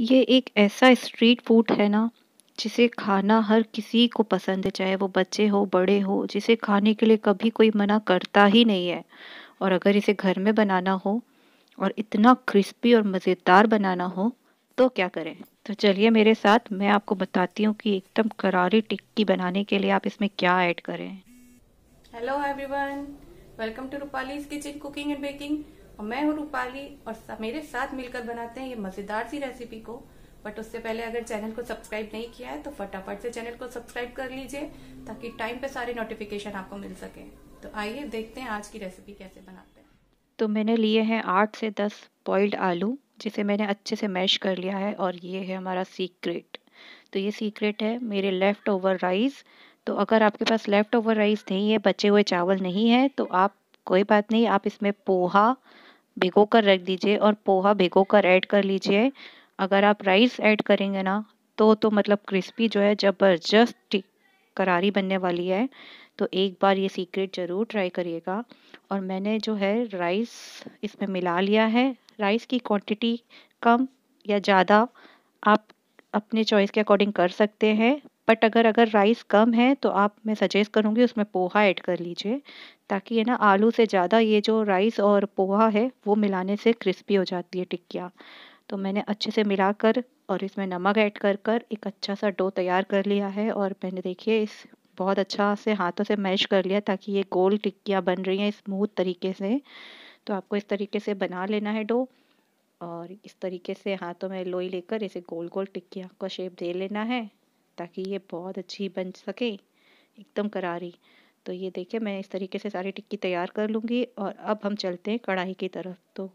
ये एक ऐसा स्ट्रीट फूड है ना जिसे खाना हर किसी को पसंद है चाहे वो बच्चे हो बड़े हो जिसे खाने के लिए कभी कोई मना करता ही नहीं है और अगर इसे घर में बनाना हो और इतना क्रिस्पी और मज़ेदार बनाना हो तो क्या करें तो चलिए मेरे साथ मैं आपको बताती हूँ कि एकदम करारी टिक्की बनाने के लिए आप इसमें क्या ऐड करें hello everyone welcome to Rupali's kitchen cooking and baking और मैं हूँ रूपाली और मेरे साथ मिलकर बनाते हैं ये मजेदार सी रेसिपी को बट उससे पहले अगर चैनल को सब्सक्राइब नहीं किया है तो फटाफट से चैनल को सब्सक्राइब कर लीजिए ताकि टाइम पे सारे नोटिफिकेशन आपको मिल सके तो आइए देखते हैं आज की रेसिपी कैसे बनाते हैं तो मैंने लिए हैं आठ से दस बॉइल्ड आलू जिसे मैंने अच्छे से मैश कर लिया है और ये है हमारा सीक्रेट तो ये सीक्रेट है मेरे लेफ़्ट ओवर राइस तो अगर आपके पास लेफ़्ट ओवर राइस नहीं है बचे हुए चावल नहीं है तो आप कोई बात नहीं आप इसमें पोहा भिगो कर रख दीजिए और पोहा भिगो कर ऐड कर लीजिए अगर आप राइस ऐड करेंगे ना तो तो मतलब क्रिस्पी जो है ज़बरदस्त करारी बनने वाली है तो एक बार ये सीक्रेट ज़रूर ट्राई करिएगा और मैंने जो है राइस इसमें मिला लिया है राइस की क्वांटिटी कम या ज़्यादा आप अपने चॉइस के अकॉर्डिंग कर सकते हैं बट अगर अगर राइस कम है तो आप मैं सजेस्ट करूँगी उसमें पोहा ऐड कर लीजिए ताकि ये ना आलू से ज़्यादा ये जो राइस और पोहा है वो मिलाने से क्रिस्पी हो जाती है टिक्किया तो मैंने अच्छे से मिलाकर और इसमें नमक ऐड कर कर एक अच्छा सा डो तैयार कर लिया है और मैंने देखिए इस बहुत अच्छा से हाथों से मैश कर लिया ताकि ये गोल टिक्कियाँ बन रही हैं स्मूथ तरीके से तो आपको इस तरीके से बना लेना है डो और इस तरीके से हाथों में लोई लेकर इसे गोल गोल टिक्कियाँ का शेप दे लेना है ताकि ये बहुत अच्छी बन सके एकदम करारी तो ये देखिए मैं इस तरीके से सारी टिक्की तैयार कर लूँगी और अब हम चलते हैं कढ़ाई की तरफ तो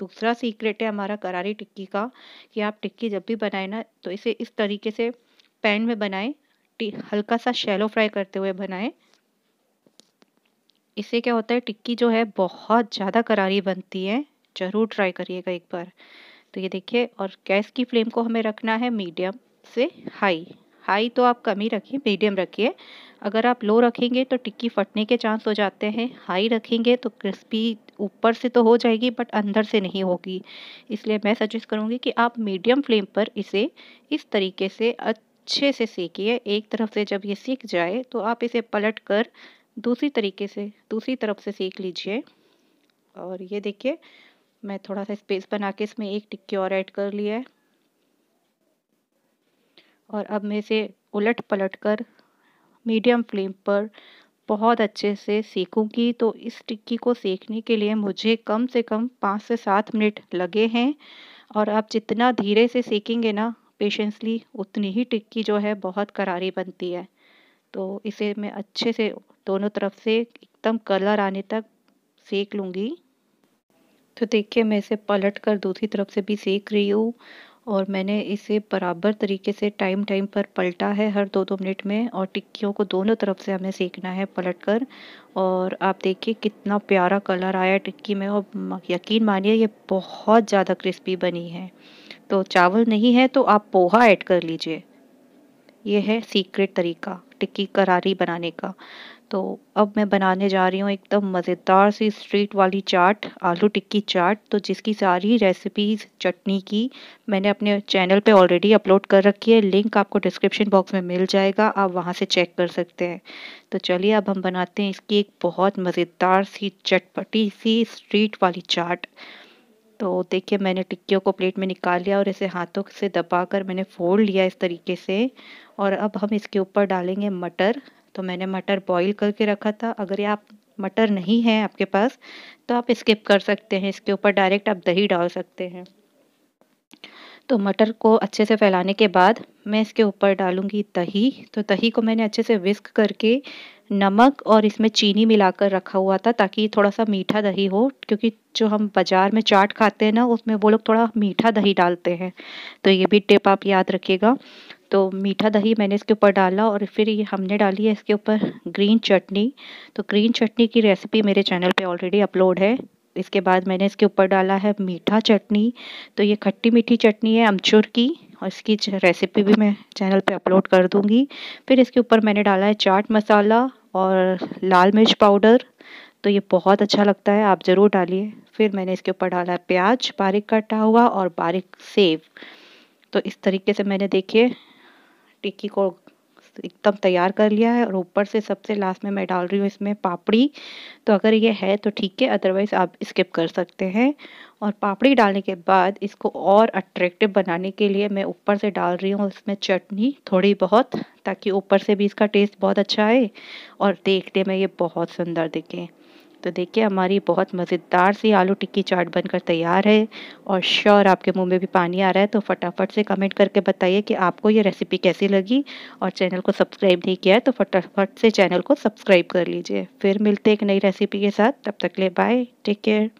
दूसरा सीक्रेट है हमारा करारी टिक्की का कि आप टिक्की जब भी बनाएं ना तो इसे इस तरीके से पैन में बनाएं हल्का सा शैलो फ्राई करते हुए बनाएं इससे क्या होता है टिक्की जो है बहुत ज़्यादा करारी बनती है ज़रूर ट्राई करिएगा एक बार तो ये देखिए और गैस की फ्लेम को हमें रखना है मीडियम से हाई हाई तो आप कम ही रखिए मीडियम रखिए अगर आप लो रखेंगे तो टिक्की फटने के चांस हो जाते हैं हाई रखेंगे तो क्रिस्पी ऊपर से तो हो जाएगी बट अंदर से नहीं होगी इसलिए मैं सजेस्ट करूँगी कि आप मीडियम फ्लेम पर इसे इस तरीके से अच्छे से सेकिए एक तरफ से जब ये सीख जाए तो आप इसे पलट कर दूसरी तरीके से दूसरी तरफ से सेक लीजिए और ये देखिए मैं थोड़ा सा स्पेस बना के इसमें एक टिक्की और ऐड कर लिया है और अब मैं इसे उलट पलट कर मीडियम फ्लेम पर बहुत अच्छे से सेकूंगी तो इस टिक्की को सेकने के लिए मुझे कम से कम पाँच से सात मिनट लगे हैं और आप जितना धीरे से सेकेंगे ना पेशेंसली उतनी ही टिक्की जो है बहुत करारी बनती है तो इसे मैं अच्छे से दोनों तरफ से एकदम कलर आने तक सेक लूँगी तो देखिए मैं इसे पलट कर दूसरी तरफ से भी सेक रही हूँ और मैंने इसे बराबर तरीके से टाइम टाइम पर पलटा है हर दो दो मिनट में और टिक्कियों को दोनों तरफ से हमें सेकना है पलट कर और आप देखिए कितना प्यारा कलर आया टिक्की में और यकीन मानिए ये बहुत ज़्यादा क्रिस्पी बनी है तो चावल नहीं है तो आप पोहा ऐड कर लीजिए ये है सीक्रेट तरीका टिक्की करारी बनाने का तो अब मैं बनाने जा रही हूँ एकदम मज़ेदार सी स्ट्रीट वाली चाट आलू टिक्की चाट तो जिसकी सारी रेसिपीज़ चटनी की मैंने अपने चैनल पे ऑलरेडी अपलोड कर रखी है लिंक आपको डिस्क्रिप्शन बॉक्स में मिल जाएगा आप वहाँ से चेक कर सकते हैं तो चलिए अब हम बनाते हैं इसकी एक बहुत मज़ेदार सी चटपटी सी स्ट्रीट वाली चाट तो देखिए मैंने टिक्कियों को प्लेट में निकाल लिया और इसे हाथों से दबाकर मैंने फोड़ लिया इस तरीके से और अब हम इसके ऊपर डालेंगे मटर तो मैंने मटर बॉईल करके रखा था अगर ये आप मटर नहीं है आपके पास तो आप स्किप कर सकते हैं इसके ऊपर डायरेक्ट आप दही डाल सकते हैं तो मटर को अच्छे से फैलाने के बाद मैं इसके ऊपर डालूंगी दही तो दही को मैंने अच्छे से विस्क करके नमक और इसमें चीनी मिलाकर रखा हुआ था ताकि थोड़ा सा मीठा दही हो क्योंकि जो हम बाज़ार में चाट खाते हैं ना उसमें वो लोग थोड़ा मीठा दही डालते हैं तो ये भी टिप आप याद रखिएगा तो मीठा दही मैंने इसके ऊपर डाला और फिर ये हमने डाली है इसके ऊपर ग्रीन चटनी तो ग्रीन चटनी की रेसिपी मेरे चैनल पर ऑलरेडी अपलोड है इसके बाद मैंने इसके ऊपर डाला है मीठा चटनी तो ये खट्टी मीठी चटनी है अमचूर की और इसकी रेसिपी भी मैं चैनल पे अपलोड कर दूँगी फिर इसके ऊपर मैंने डाला है चाट मसाला और लाल मिर्च पाउडर तो ये बहुत अच्छा लगता है आप ज़रूर डालिए फिर मैंने इसके ऊपर डाला है प्याज बारीक कटा हुआ और बारीक सेव तो इस तरीके से मैंने देखिए टिक्की को एकदम तैयार कर लिया है और ऊपर से सबसे लास्ट में मैं डाल रही हूँ इसमें पापड़ी तो अगर ये है तो ठीक है अदरवाइज़ आप स्किप कर सकते हैं और पापड़ी डालने के बाद इसको और अट्रैक्टिव बनाने के लिए मैं ऊपर से डाल रही हूँ इसमें चटनी थोड़ी बहुत ताकि ऊपर से भी इसका टेस्ट बहुत अच्छा आए और देखने में ये बहुत सुंदर दिखें तो देखिए हमारी बहुत मज़ेदार सी आलू टिक्की चाट बनकर तैयार है और श्योर आपके मुंह में भी पानी आ रहा है तो फटाफट से कमेंट करके बताइए कि आपको ये रेसिपी कैसी लगी और चैनल को सब्सक्राइब नहीं किया है तो फटाफट से चैनल को सब्सक्राइब कर लीजिए फिर मिलते एक नई रेसिपी के साथ तब तक ले बाय टेक केयर